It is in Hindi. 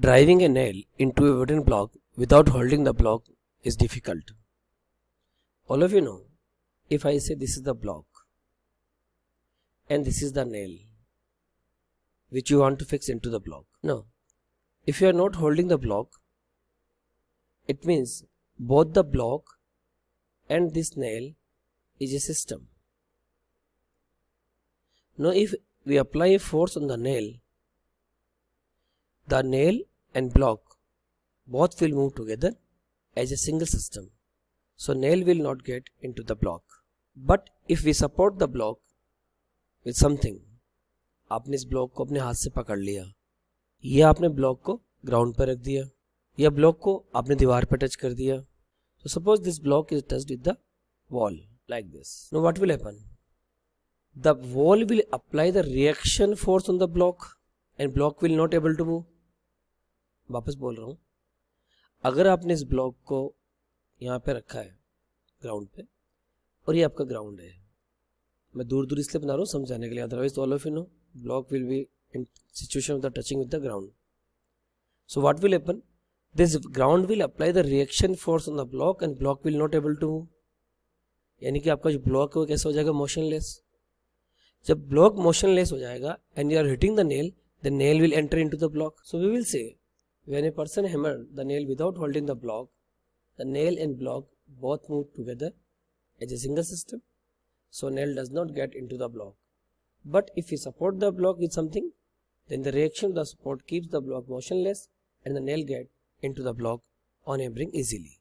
Driving a nail into a wooden block without holding the block is difficult. All of you know, if I say this is the block and this is the nail which you want to fix into the block. Now, if you are not holding the block, it means both the block and this nail is a system. Now, if we apply a force on the nail, the nail and block both will move together as a single system so nail will not get into the block but if we support the block with something आपने इस ब्लॉक को अपने हाथ से पकड़ लिया या आपने ब्लॉक को ग्राउंड पर रख दिया या ब्लॉक को आपने दीवार पर टच कर दिया तो suppose this block is touched with the wall like this no what will happen the wall will apply the reaction force on the block and block will not able to move वापस बोल रहा हूँ अगर आपने इस ब्लॉक को यहाँ पे रखा है ग्राउंड पे और ये आपका ग्राउंड है मैं दूर दूर इसलिए बना रहा हूँ समझाने के लिए otherwise all of you know block will be in situation of the touching with the ground so what will happen? This ground will apply the reaction force on the block and block will not able to move. यानी कि आपका जो ब्लॉक है वो कैसा हो जाएगा मोशनलेस जब ब्लॉक मोशनलेस हो जाएगा and you are hitting the nail the nail will enter into the block so we will see When a person hammered the nail without holding the block, the nail and block both move together as a single system, so nail does not get into the block. But if we support the block with something, then the reaction of the support keeps the block motionless and the nail get into the block on hammering easily.